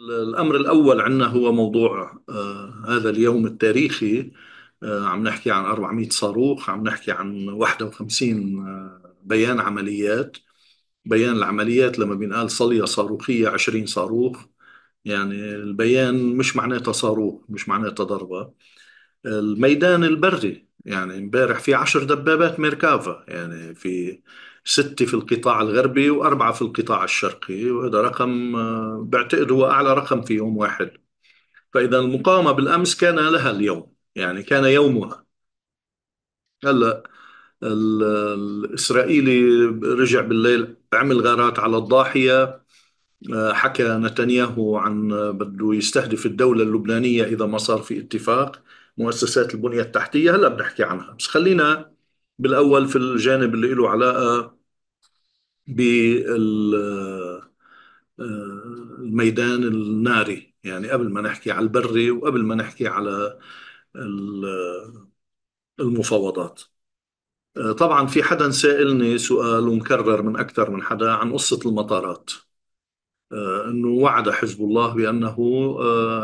الأمر الأول عندنا هو موضوع آه هذا اليوم التاريخي آه عم نحكي عن 400 صاروخ عم نحكي عن 51 آه بيان عمليات بيان العمليات لما بينقال صلية صاروخية 20 صاروخ يعني البيان مش معناتها صاروخ مش معناتها ضربة الميدان البري يعني امبارح في 10 دبابات ميركافا يعني في ستة في القطاع الغربي وأربعة في القطاع الشرقي وهذا رقم آه، بعتقد هو أعلى رقم في يوم واحد فإذا المقاومة بالأمس كان لها اليوم يعني كان يومها هلا الإسرائيلي رجع بالليل عمل غارات على الضاحية آه، حكى نتنياهو عن آه، بده يستهدف الدولة اللبنانية إذا ما صار في اتفاق مؤسسات البنية التحتية هلا بنحكي عنها بس خلينا بالاول في الجانب اللي له علاقه بال آه، الميدان الناري يعني قبل ما نحكي على البري وقبل ما نحكي على آه، المفاوضات آه، طبعا في حدا سائلني سؤال ومكرر من أكثر من حدا عن قصة المطارات أنه وعد حزب الله بأنه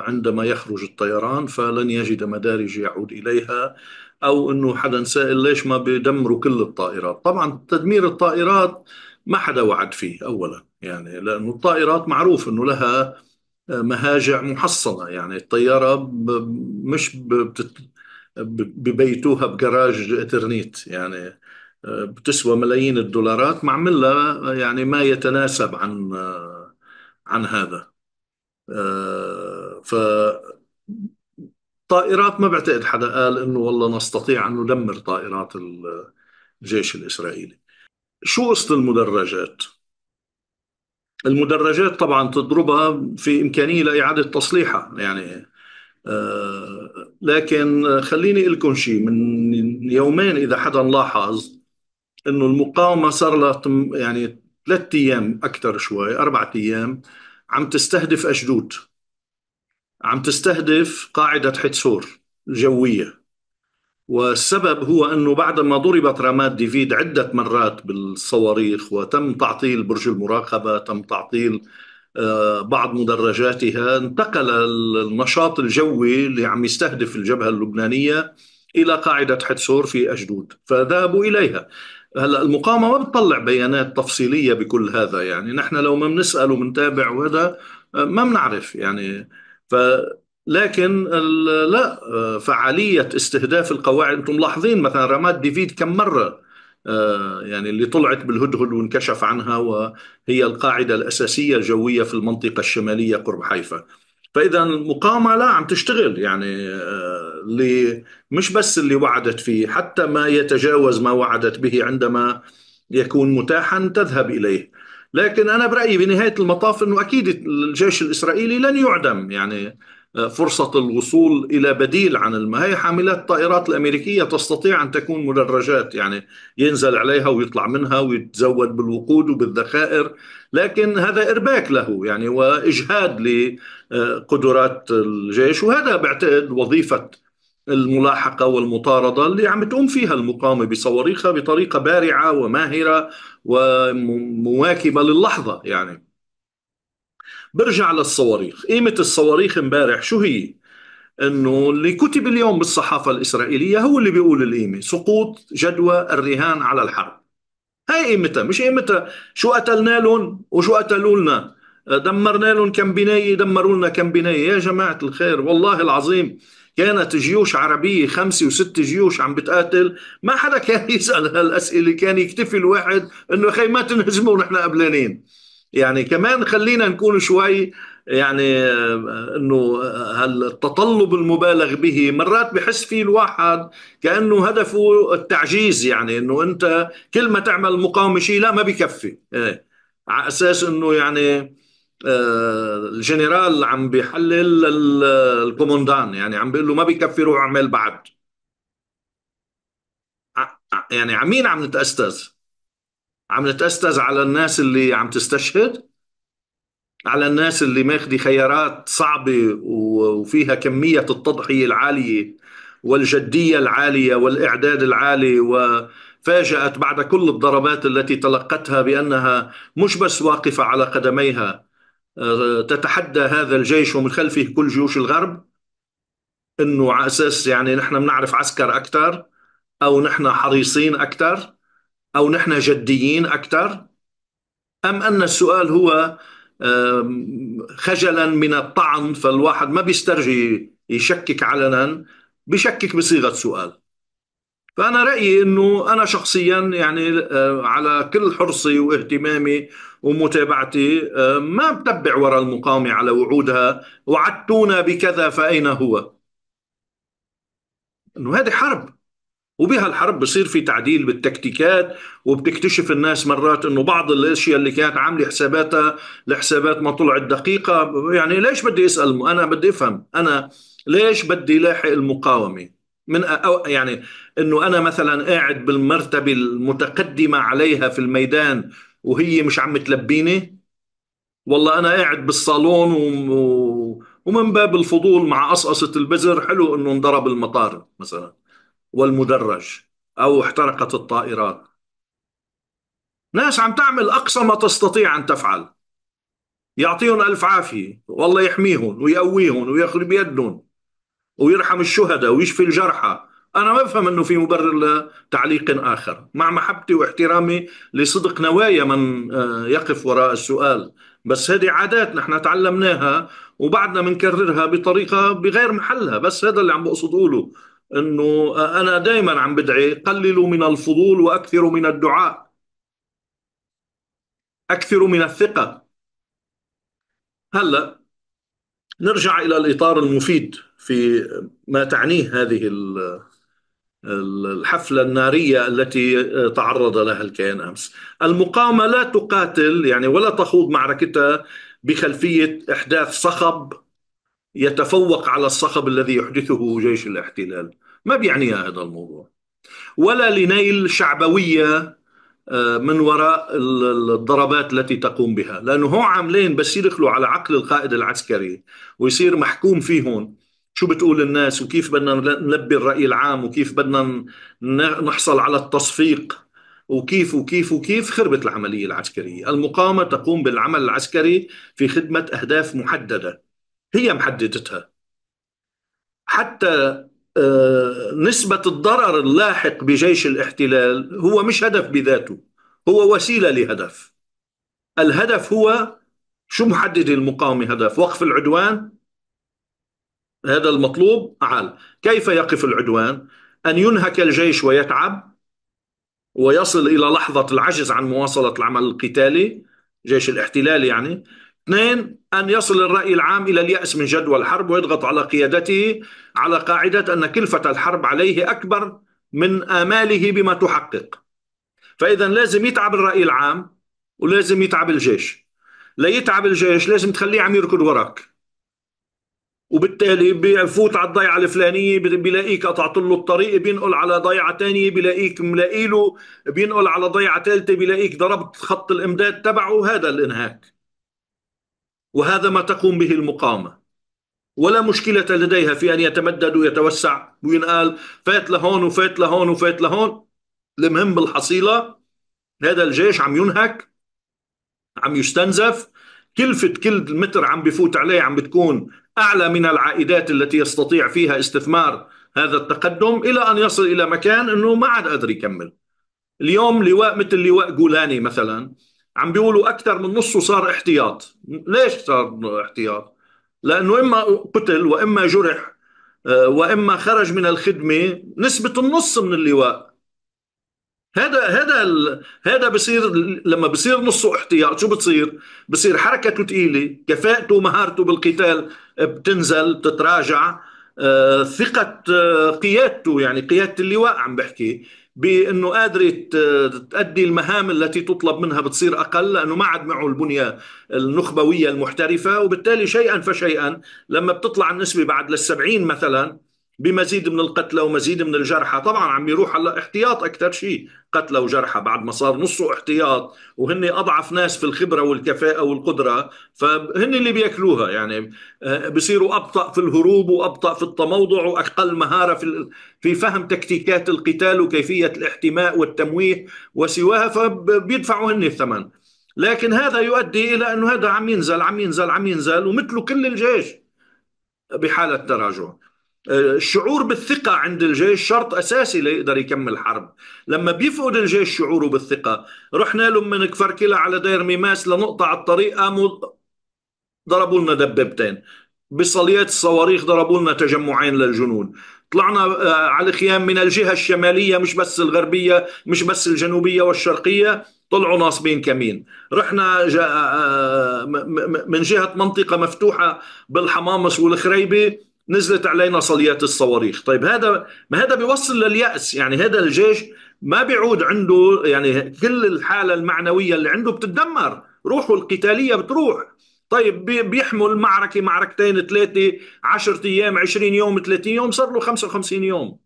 عندما يخرج الطيران فلن يجد مدارج يعود إليها او انه حدا سائل ليش ما بيدمروا كل الطائرات طبعا تدمير الطائرات ما حدا وعد فيه اولا يعني لانه الطائرات معروف انه لها مهاجع محصنه يعني الطياره مش ببيتوها بجراج اترنيت يعني بتسوى ملايين الدولارات معملها يعني ما يتناسب عن عن هذا آه، ف طائرات ما بعتقد حدا قال انه والله نستطيع ان ندمر طائرات الجيش الاسرائيلي شو قصه المدرجات المدرجات طبعا تضربها في امكانيه لاعاده تصليحها يعني آه لكن خليني اقول لكم شيء من يومين اذا حدا لاحظ انه المقاومه صار لها يعني ثلاث ايام اكثر شوي اربع ايام عم تستهدف اشدود عم تستهدف قاعدة حتسور جوية والسبب هو أنه بعد ما ضربت رامات ديفيد عدة مرات بالصواريخ وتم تعطيل برج المراقبة تم تعطيل آه، بعض مدرجاتها انتقل النشاط الجوي اللي عم يستهدف الجبهة اللبنانية إلى قاعدة حتسور في أجدود فذهبوا إليها هلا المقاومة ما بتطلع بيانات تفصيلية بكل هذا يعني نحن لو ما بنسأل وبنتابع وهذا آه، ما بنعرف يعني ف لكن لا فعالية استهداف القواعد أنتم ملاحظين مثلا رماد ديفيد كم مرة آه، يعني اللي طلعت بالهدهد وانكشف عنها وهي القاعدة الأساسية الجوية في المنطقة الشمالية قرب حيفا فإذا المقاومة لا عم تشتغل يعني آه، اللي مش بس اللي وعدت فيه حتى ما يتجاوز ما وعدت به عندما يكون متاحا تذهب إليه لكن أنا برأيي بنهاية المطاف أنه أكيد الجيش الإسرائيلي لن يعدم يعني آه، فرصة الوصول إلى بديل عن الم... هي حاملات الطائرات الأمريكية تستطيع أن تكون مدرجات يعني ينزل عليها ويطلع منها ويتزود بالوقود وبالذخائر لكن هذا إرباك له يعني وإجهاد لقدرات آه، الجيش وهذا بعتقد وظيفة الملاحقة والمطاردة اللي عم تقوم فيها المقاومة بصواريخها بطريقة بارعة وماهرة ومواكبة للحظة يعني برجع للصواريخ قيمة الصواريخ امبارح شو هي انه اللي كتب اليوم بالصحافة الاسرائيلية هو اللي بيقول القيمة سقوط جدوى الرهان على الحرب هاي قيمتها مش قيمتها شو قتلنا لهم وشو قتلوا لنا دمرنا لهم كم بناية دمروا لنا كم بناية يا جماعة الخير والله العظيم كانت جيوش عربية خمسة وست جيوش عم بتقاتل ما حدا كان يسأل هالأسئلة كان يكتفي الواحد أنه أخي ما تنهزموا نحن قبلانين يعني كمان خلينا نكون شوي يعني آه، انه آه، هالتطلب المبالغ به مرات بحس فيه الواحد كانه هدفه التعجيز يعني انه انت كل ما تعمل مقاومه شيء لا ما بكفي إيه. على اساس انه يعني آه، الجنرال عم بيحلل الكوموندان يعني عم بيقول له ما بيكفي روح اعمل بعد يعني عم مين عم نتأستاذ؟ عم نتأستاذ على الناس اللي عم تستشهد؟ على الناس اللي ماخذة خيارات صعبة وفيها كمية التضحية العالية والجدية العالية والإعداد العالي وفاجأت بعد كل الضربات التي تلقتها بأنها مش بس واقفة على قدميها آه، تتحدى هذا الجيش ومن خلفه كل جيوش الغرب انه على اساس يعني نحن بنعرف عسكر اكثر او نحن حريصين اكثر او نحن جديين اكثر ام ان السؤال هو خجلا من الطعن فالواحد ما بيسترجي يشكك علنا بشكك بصيغه سؤال فأنا رأيي أنه أنا شخصيا يعني آه، على كل حرصي واهتمامي ومتابعتي آه، ما بتبع وراء المقاومة على وعودها وعدتونا بكذا فأين هو أنه هذه حرب وبها الحرب بصير في تعديل بالتكتيكات وبتكتشف الناس مرات انه بعض الاشياء اللي كانت عامله حساباتها لحسابات ما طلعت دقيقه يعني ليش بدي اسال انا بدي افهم انا ليش بدي لاحق المقاومه من أو يعني انه انا مثلا قاعد بالمرتبه المتقدمه عليها في الميدان وهي مش عم تلبيني والله انا قاعد بالصالون و... ومن باب الفضول مع قصقصه البزر حلو انه انضرب المطار مثلا والمدرج او احترقت الطائرات ناس عم تعمل اقصى ما تستطيع ان تفعل يعطيهم الف عافيه والله يحميهم ويقويهم وياخذ بيدهم ويرحم الشهداء ويشفي الجرحى أنا ما بفهم أنه في مبرر لتعليق آخر مع محبتي واحترامي لصدق نوايا من آه، يقف وراء السؤال بس هذه عادات نحن تعلمناها وبعدنا بنكررها بطريقة بغير محلها بس هذا اللي عم بقصد أقوله أنه آه، أنا دايما عم بدعي قللوا من الفضول وأكثروا من الدعاء أكثروا من الثقة هلأ نرجع إلى الإطار المفيد في ما تعنيه هذه الحفلة النارية التي تعرض لها الكيان أمس المقاومة لا تقاتل يعني ولا تخوض معركتها بخلفية إحداث صخب يتفوق على الصخب الذي يحدثه جيش الاحتلال ما بيعنيها هذا الموضوع ولا لنيل شعبوية آه، من وراء الضربات التي تقوم بها لأنه هو عاملين بس يدخلوا على عقل القائد العسكري ويصير محكوم فيهم شو بتقول الناس وكيف بدنا نلبي الرأي العام وكيف بدنا نحصل على التصفيق وكيف وكيف وكيف خربت العملية العسكرية المقاومة تقوم بالعمل العسكري في خدمة أهداف محددة هي محددتها حتى آه، نسبة الضرر اللاحق بجيش الاحتلال هو مش هدف بذاته هو وسيلة لهدف الهدف هو شو محدد المقاومة هدف وقف العدوان هذا المطلوب أعلى كيف يقف العدوان أن ينهك الجيش ويتعب ويصل إلى لحظة العجز عن مواصلة العمل القتالي جيش الاحتلال يعني اثنين أن يصل الرأي العام إلى اليأس من جدوى الحرب ويضغط على قيادته على قاعدة أن كلفة الحرب عليه أكبر من آماله بما تحقق فإذا لازم يتعب الرأي العام ولازم يتعب الجيش لا يتعب الجيش لازم تخليه عم يركض وراك وبالتالي بفوت على الضيعه الفلانيه بلاقيك قطعت له الطريق بينقل على ضيعه ثانيه بلاقيك ملاقي له بينقل على ضيعه ثالثه بلاقيك ضربت خط الامداد تبعه هذا الانهاك وهذا ما تقوم به المقاومه ولا مشكلة لديها في أن يتمدد ويتوسع وينقال فات لهون وفات لهون وفات لهون المهم بالحصيلة هذا الجيش عم ينهك عم يستنزف كلفة كل متر عم بفوت عليه عم بتكون أعلى من العائدات التي يستطيع فيها استثمار هذا التقدم إلى أن يصل إلى مكان أنه ما عاد قادر يكمل اليوم لواء مثل لواء جولاني مثلا عم بيقولوا أكثر من نصه صار احتياط ليش صار احتياط؟ لأنه إما قتل وإما جرح آه، وإما خرج من الخدمة نسبة النص من اللواء هذا هذا ال... هذا بصير لما بصير نصه احتياط شو بتصير؟ بصير حركته ثقيله، كفاءته ومهارته بالقتال بتنزل بتتراجع، آه، ثقة آه، قيادته يعني قيادة اللواء عم بحكي بانه قادرة آه، تؤدي المهام التي تطلب منها بتصير اقل لانه ما عاد معه البنيه النخبويه المحترفه وبالتالي شيئا فشيئا لما بتطلع النسبه بعد لل70 مثلا بمزيد من القتلى ومزيد من الجرحى طبعا عم يروح هلا احتياط اكثر شيء قتلى وجرحى بعد ما صار نصه احتياط وهن اضعف ناس في الخبره والكفاءه والقدره فهن اللي بياكلوها يعني آه، بصيروا ابطا في الهروب وابطا في التموضع واقل مهاره في في فهم تكتيكات القتال وكيفيه الاحتماء والتمويه وسواها فبيدفعوا هن الثمن لكن هذا يؤدي الى انه هذا عم ينزل عم ينزل عم ينزل ومثله كل الجيش بحاله تراجع الشعور بالثقة عند الجيش شرط أساسي ليقدر يكمل حرب لما بيفقد الجيش شعوره بالثقة رحنا لهم من كفركلة على دير ميماس لنقطة على الطريق قاموا ضربوا لنا دبابتين بصليات الصواريخ ضربوا لنا تجمعين للجنود طلعنا آه، على الخيام من الجهة الشمالية مش بس الغربية مش بس الجنوبية والشرقية طلعوا ناصبين كمين رحنا آه، آه، من جهة منطقة مفتوحة بالحمامس والخريبة نزلت علينا صليات الصواريخ طيب هذا ما هذا بيوصل لليأس يعني هذا الجيش ما بيعود عنده يعني كل الحالة المعنوية اللي عنده بتتدمر روحه القتالية بتروح طيب بيحمل معركة معركتين ثلاثة عشرة أيام عشرين يوم ثلاثين يوم صار له خمسة وخمسين يوم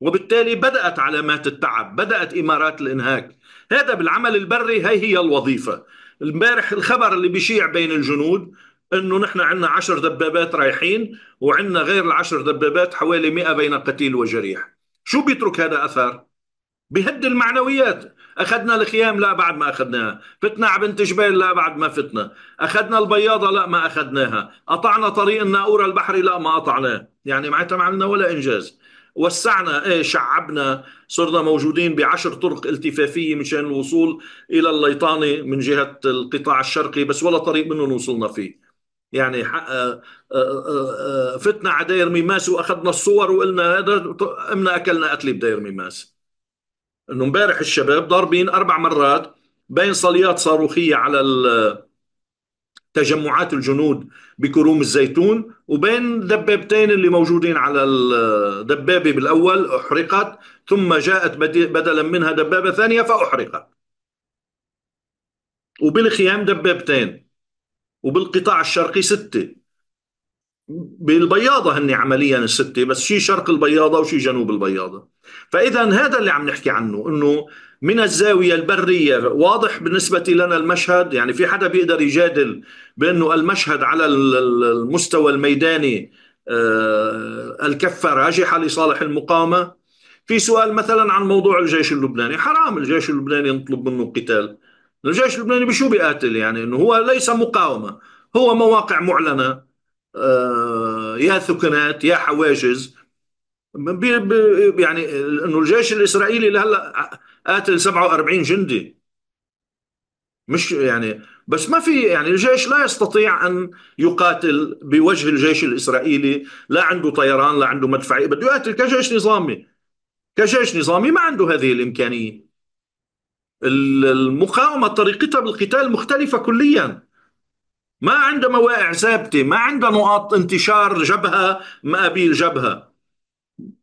وبالتالي بدأت علامات التعب بدأت إمارات الإنهاك هذا بالعمل البري هي هي الوظيفة امبارح الخبر اللي بيشيع بين الجنود انه نحن عندنا 10 دبابات رايحين وعندنا غير العشر دبابات حوالي 100 بين قتيل وجريح شو بيترك هذا اثر بهد المعنويات اخذنا الخيام لا بعد ما اخذناها فتنا على بنت جبال لا بعد ما فتنا اخذنا البياضه لا ما اخذناها قطعنا طريق الناقوره البحري لا ما قطعناه يعني معناتها ما عملنا ولا انجاز وسعنا ايه شعبنا صرنا موجودين بعشر طرق التفافيه مشان الوصول الى الليطانه من جهه القطاع الشرقي بس ولا طريق منهم وصلنا فيه يعني آه، آه، آه، فتنا على دير ميماس واخذنا الصور وقلنا هذا امنا اكلنا قتلة بدير ميماس انه امبارح الشباب ضاربين اربع مرات بين صليات صاروخيه على تجمعات الجنود بكروم الزيتون وبين دبابتين اللي موجودين على الدبابه بالاول احرقت ثم جاءت بدلا منها دبابه ثانيه فاحرقت وبالخيام دبابتين وبالقطاع الشرقي ستة بالبياضة هن عمليا الستة بس شي شرق البياضة وشي جنوب البياضة فإذا هذا اللي عم نحكي عنه أنه من الزاوية البرية واضح بالنسبة لنا المشهد يعني في حدا بيقدر يجادل بأنه المشهد على المستوى الميداني آه، الكفة راجحة لصالح المقاومة في سؤال مثلا عن موضوع الجيش اللبناني حرام الجيش اللبناني نطلب منه قتال الجيش اللبناني بشو بيقاتل يعني انه هو ليس مقاومه هو مواقع معلنه آه، يا ثكنات يا حواجز بي بي يعني انه الجيش الاسرائيلي لهلا قاتل 47 جندي مش يعني بس ما في يعني الجيش لا يستطيع ان يقاتل بوجه الجيش الاسرائيلي لا عنده طيران لا عنده مدفعيه بده يقاتل كجيش نظامي كجيش نظامي ما عنده هذه الامكانيه المقاومة طريقتها بالقتال مختلفة كليا ما عندها مواقع ثابتة ما عندها نقاط انتشار جبهة مقابل جبهة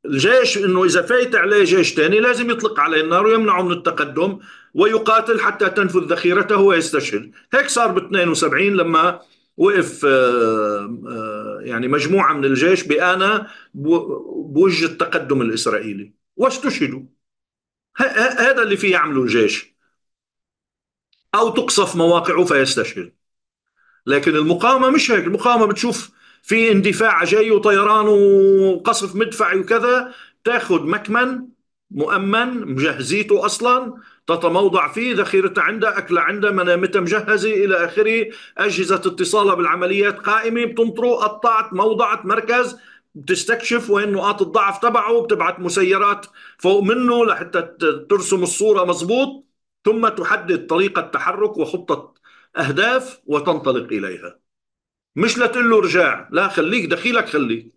الجيش انه اذا فايت عليه جيش ثاني لازم يطلق عليه النار ويمنعه من التقدم ويقاتل حتى تنفذ ذخيرته ويستشهد هيك صار ب 72 لما وقف آه، آه، يعني مجموعه من الجيش بانا بوجه التقدم الاسرائيلي واستشهدوا هذا اللي فيه يعمله الجيش أو تقصف مواقعه فيستشهد لكن المقاومة مش هيك المقاومة بتشوف في اندفاع جاي وطيران وقصف مدفعي وكذا تاخذ مكمن مؤمن مجهزيته اصلا تتموضع فيه ذخيرتها عندها أكل عندها منامتها مجهزة إلى آخره أجهزة اتصالها بالعمليات قائمة بتنطره قطعت موضعت مركز بتستكشف وين نقاط الضعف تبعه وبتبعت مسيرات فوق منه لحتى ترسم الصورة مضبوط ثم تحدد طريقة تحرك وخطة أهداف وتنطلق إليها مش لتقول له رجاع لا خليك دخيلك خليك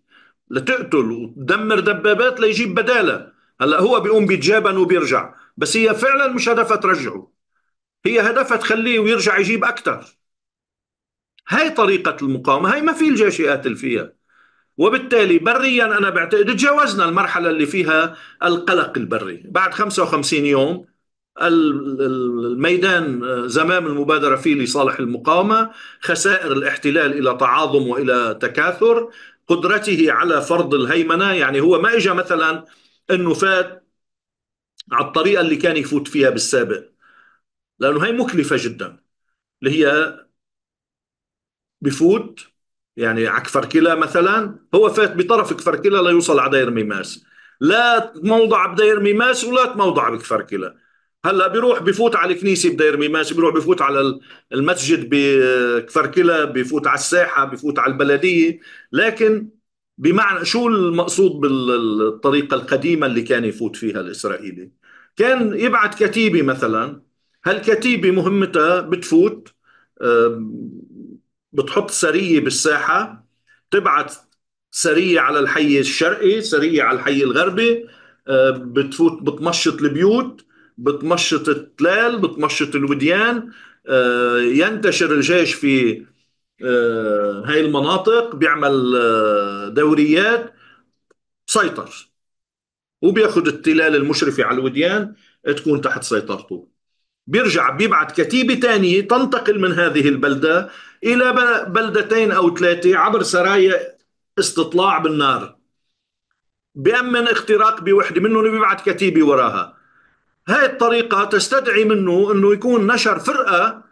لتقتل وتدمر دبابات ليجيب بدالة هلا هو بيقوم بيتجابن وبيرجع بس هي فعلا مش هدفها ترجعه هي هدفها تخليه ويرجع يجيب أكثر هاي طريقة المقاومة هاي ما في الجيش يقاتل فيها وبالتالي بريا انا بعتقد تجاوزنا المرحله اللي فيها القلق البري بعد 55 يوم الميدان آه، زمام المبادره فيه لصالح المقاومه خسائر الاحتلال الى تعاظم والى تكاثر قدرته على فرض الهيمنه يعني هو ما اجى مثلا انه فات على الطريقه اللي كان يفوت فيها بالسابق لانه هي مكلفه جدا اللي هي بفوت يعني عكفركلا مثلا هو فات بطرف لا ليوصل على دير ميماس لا موضع بدير ميماس ولا موضع بكفركلا هلا بيروح بفوت على الكنيسه بدير ميماس بيروح بفوت على المسجد بكفركلا بفوت على الساحه بفوت على البلديه لكن بمعنى شو المقصود بالطريقه القديمه اللي كان يفوت فيها الاسرائيلي كان يبعث كتيبه مثلا هالكتيبه مهمتها بتفوت آه، بتحط سريه بالساحه تبعت سريه على الحي الشرقي سريه على الحي الغربي آه، بتفوت بتمشط البيوت بتمشط التلال بتمشط الوديان آه، ينتشر الجيش في آه، هاي المناطق بيعمل دوريات سيطر وبياخذ التلال المشرفة على الوديان تكون تحت سيطرته بيرجع بيبعت كتيبة تانية تنتقل من هذه البلدة إلى بلدتين أو ثلاثة عبر سرايا استطلاع بالنار بأمن اختراق بوحدة منهم بيبعت كتيبة وراها هاي الطريقة تستدعي منه أنه يكون نشر فرقة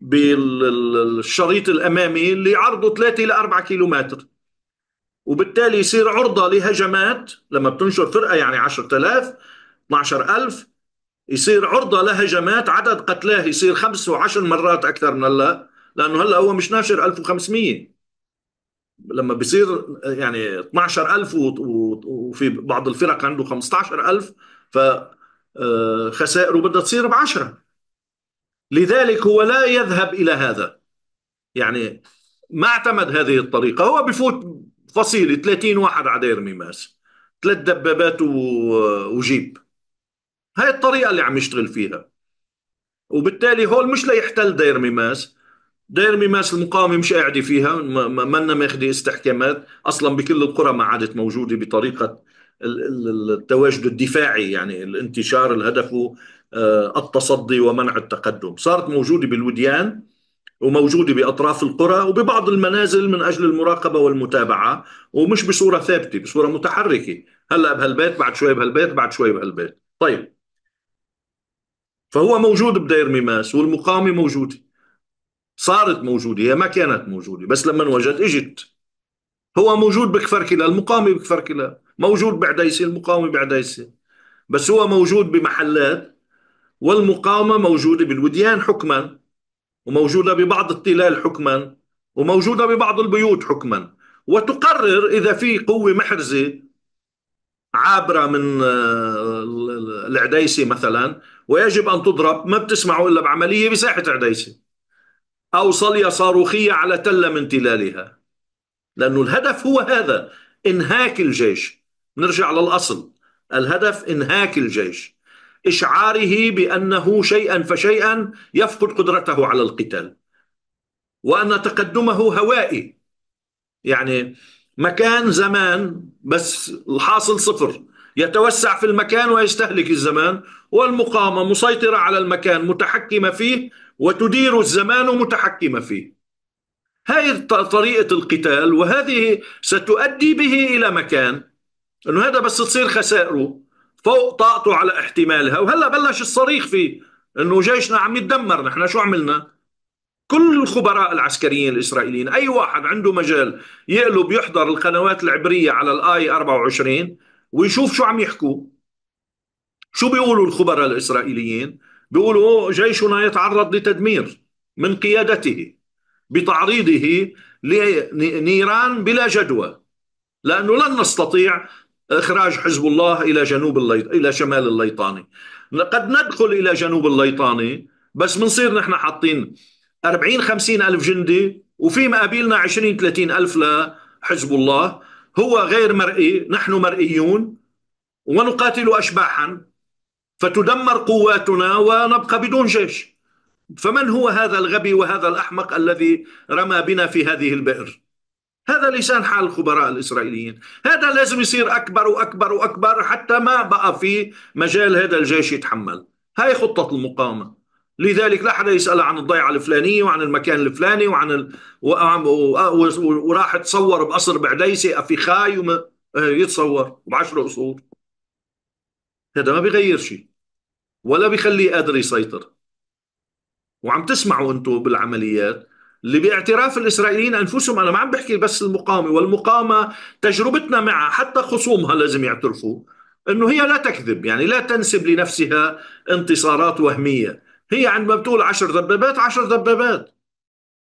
بالشريط الأمامي اللي عرضه ثلاثة إلى أربعة كيلومتر وبالتالي يصير عرضة لهجمات لما بتنشر فرقة يعني 10000 12000 يصير عرضة لهجمات عدد قتلاه يصير خمس وعشر مرات أكثر من هلا لأنه هلا هو مش ناشر 1500 لما بيصير يعني 12000 وفي بعض الفرق عنده 15000 ف آه، خسائره بدها تصير بعشرة لذلك هو لا يذهب إلى هذا يعني ما اعتمد هذه الطريقة هو بفوت فصيلة 30 واحد على دير ميماس ثلاث دبابات وجيب هاي الطريقه اللي عم يشتغل فيها وبالتالي هول مش ليحتل دير ميماس دير ميماس المقاومه مش قاعده فيها منا ماخذه استحكامات اصلا بكل القرى ما عادت موجوده بطريقه التواجد الدفاعي يعني الانتشار الهدف آه، التصدي ومنع التقدم صارت موجوده بالوديان وموجودة بأطراف القرى وببعض المنازل من أجل المراقبة والمتابعة ومش بصورة ثابتة بصورة متحركة هلأ بهالبيت بعد شوي بهالبيت بعد شوي بهالبيت طيب فهو موجود بدير ميماس والمقاومه موجوده صارت موجوده هي ما كانت موجوده بس لما وجد اجت هو موجود بكفركلا المقاومه بكفركلا موجود بعديسه المقاومه بعديسه بس هو موجود بمحلات والمقاومه موجوده بالوديان حكما وموجوده ببعض التلال حكما وموجوده ببعض البيوت حكما وتقرر اذا في قوه محرزه عابره من آه، العديسه مثلا ويجب أن تضرب ما بتسمعوا إلا بعملية بساحة عديسة أو صلية صاروخية على تلة من تلالها لأنه الهدف هو هذا إنهاك الجيش نرجع للأصل الهدف إنهاك الجيش إشعاره بأنه شيئا فشيئا يفقد قدرته على القتال وأن تقدمه هوائي يعني مكان زمان بس الحاصل صفر يتوسع في المكان ويستهلك الزمان والمقامة مسيطرة على المكان متحكمة فيه وتدير الزمان متحكمة فيه هذه طريقة القتال وهذه ستؤدي به إلى مكان أنه هذا بس تصير خسائره فوق طاقته على احتمالها وهلا بلش الصريخ فيه أنه جيشنا عم يتدمر نحن شو عملنا كل الخبراء العسكريين الإسرائيليين أي واحد عنده مجال يقلب يحضر القنوات العبرية على الآي 24 ويشوف شو عم يحكوا شو بيقولوا الخبراء الإسرائيليين بيقولوا جيشنا يتعرض لتدمير من قيادته بتعريضه لنيران بلا جدوى لأنه لن نستطيع إخراج حزب الله إلى جنوب الليط... إلى شمال الليطاني قد ندخل إلى جنوب الليطاني بس بنصير نحن حاطين 40 50 ألف جندي وفي مقابلنا 20 30 ألف لحزب الله هو غير مرئي نحن مرئيون ونقاتل أشباحا فتدمر قواتنا ونبقى بدون جيش فمن هو هذا الغبي وهذا الأحمق الذي رمى بنا في هذه البئر هذا لسان حال الخبراء الإسرائيليين هذا لازم يصير أكبر وأكبر وأكبر حتى ما بقى في مجال هذا الجيش يتحمل هاي خطة المقاومة لذلك لا حدا يسأل عن الضيعة الفلانية وعن المكان الفلاني وعن ال... وراح تصور بقصر بعديسة أفيخاي وم... آه، يتصور بعشرة قصور هذا ما بيغير شيء ولا بيخليه قادر يسيطر وعم تسمعوا انتم بالعمليات اللي باعتراف الاسرائيليين انفسهم انا ما عم بحكي بس المقاومه والمقاومه تجربتنا معها حتى خصومها لازم يعترفوا انه هي لا تكذب يعني لا تنسب لنفسها انتصارات وهميه هي عندما بتقول عشر دبابات عشر دبابات